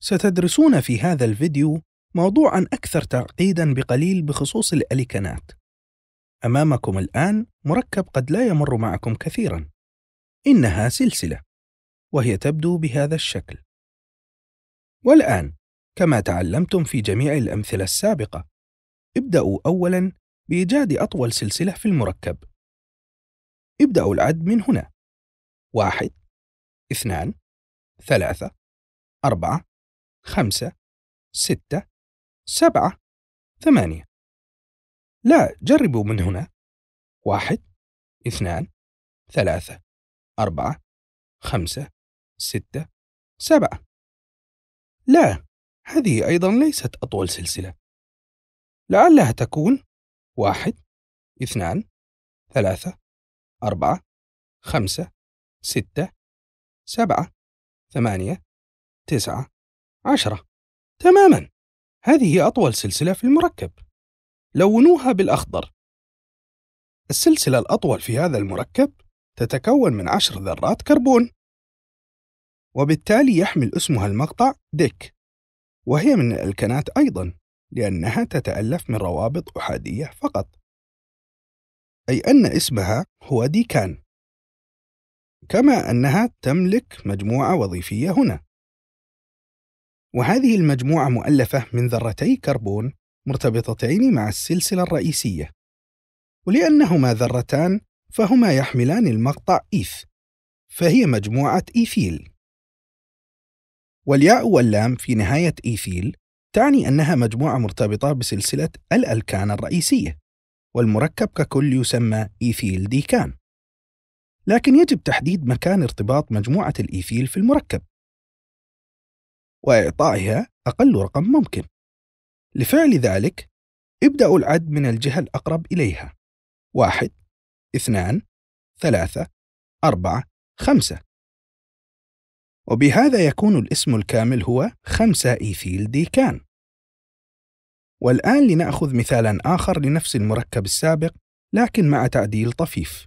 ستدرسون في هذا الفيديو موضوعا أكثر تعقيدا بقليل بخصوص الأليكنات أمامكم الآن مركب قد لا يمر معكم كثيرا إنها سلسلة وهي تبدو بهذا الشكل والآن كما تعلمتم في جميع الأمثلة السابقة ابدأوا أولا بإيجاد أطول سلسلة في المركب ابدأوا العد من هنا واحد اثنان ثلاثة أربعة خمسة ستة سبعة ثمانية لا جربوا من هنا واحد اثنان ثلاثة أربعة خمسة ستة سبعة لا هذه أيضا ليست أطول سلسلة لعلها تكون واحد اثنان ثلاثة أربعة خمسة ستة سبعة ثمانية تسعة عشرة تماما هذه أطول سلسلة في المركب لونوها بالأخضر السلسلة الأطول في هذا المركب تتكون من عشر ذرات كربون وبالتالي يحمل اسمها المقطع ديك وهي من الألكنات أيضا لأنها تتألف من روابط أحادية فقط أي أن اسمها هو ديكان كما أنها تملك مجموعة وظيفية هنا وهذه المجموعة مؤلفة من ذرتي كربون مرتبطتين مع السلسلة الرئيسية ولأنهما ذرتان فهما يحملان المقطع إيث فهي مجموعة إيثيل والياء واللام في نهاية إيثيل تعني أنها مجموعة مرتبطة بسلسلة الألكان الرئيسية والمركب ككل يسمى إيثيل ديكان لكن يجب تحديد مكان ارتباط مجموعة الإيثيل في المركب وإعطائها أقل رقم ممكن. لفعل ذلك، ابدأوا العد من الجهة الأقرب إليها. واحد، اثنان، ثلاثة، أربعة، خمسة. وبهذا يكون الاسم الكامل هو خمسة إيثيل ديكان. والآن لنأخذ مثالا آخر لنفس المركب السابق لكن مع تعديل طفيف.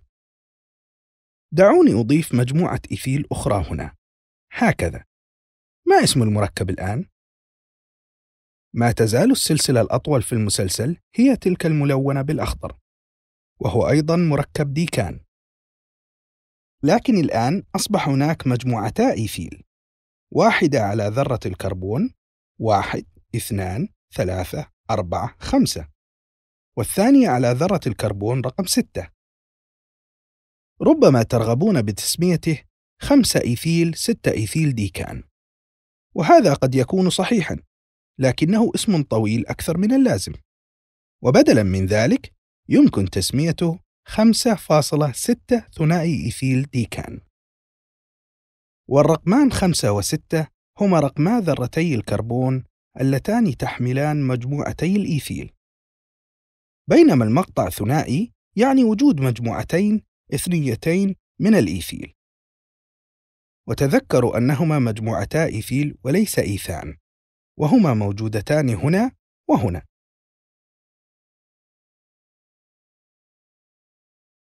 دعوني أضيف مجموعة إيثيل أخرى هنا، هكذا. ما اسم المركب الآن؟ ما تزال السلسلة الأطول في المسلسل هي تلك الملونة بالأخضر، وهو أيضا مركب ديكان. لكن الآن أصبح هناك مجموعتا إيفيل، واحدة على ذرة الكربون، واحد، اثنان، ثلاثة، أربعة، خمسة، والثانية على ذرة الكربون رقم ستة. ربما ترغبون بتسميته خمسة إيفيل ستة إيفيل ديكان وهذا قد يكون صحيحا لكنه اسم طويل أكثر من اللازم وبدلا من ذلك يمكن تسميته 5.6 ثنائي إيثيل ديكان والرقمان 5 و6 هما رقما ذرتي الكربون اللتان تحملان مجموعتي الإيثيل بينما المقطع ثنائي يعني وجود مجموعتين إثنيتين من الإيثيل وتذكروا أنهما مجموعتا إيثيل وليس إيثان وهما موجودتان هنا وهنا